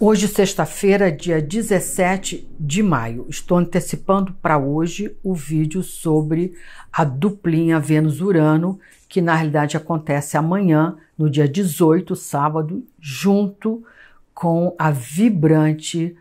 Hoje, sexta-feira, dia 17 de maio. Estou antecipando para hoje o vídeo sobre a duplinha Vênus-Urano, que na realidade acontece amanhã, no dia 18, sábado, junto com a vibrante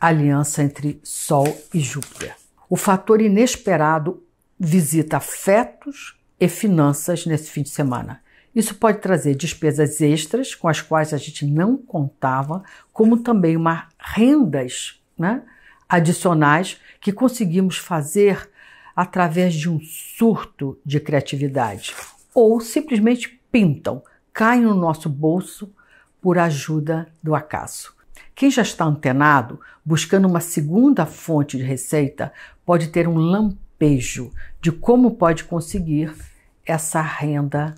aliança entre Sol e Júpiter. O fator inesperado visita afetos e finanças nesse fim de semana. Isso pode trazer despesas extras com as quais a gente não contava, como também uma rendas né, adicionais que conseguimos fazer através de um surto de criatividade ou simplesmente pintam, caem no nosso bolso por ajuda do acaso. Quem já está antenado, buscando uma segunda fonte de receita, pode ter um lampejo de como pode conseguir essa renda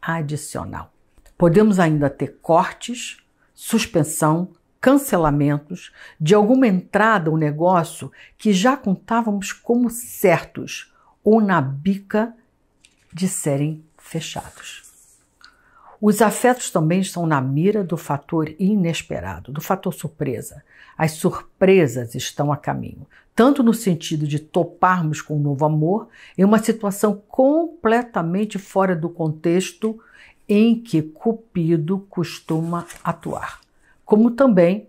adicional. Podemos ainda ter cortes, suspensão, cancelamentos de alguma entrada ou negócio que já contávamos como certos ou na bica de serem fechados. Os afetos também estão na mira do fator inesperado, do fator surpresa. As surpresas estão a caminho, tanto no sentido de toparmos com um novo amor, em uma situação completamente fora do contexto em que Cupido costuma atuar, como também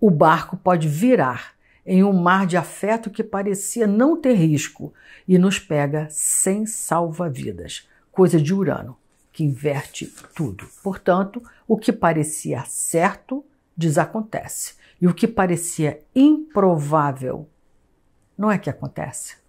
o barco pode virar em um mar de afeto que parecia não ter risco e nos pega sem salva-vidas, coisa de Urano que inverte tudo. Portanto, o que parecia certo desacontece. E o que parecia improvável não é que acontece.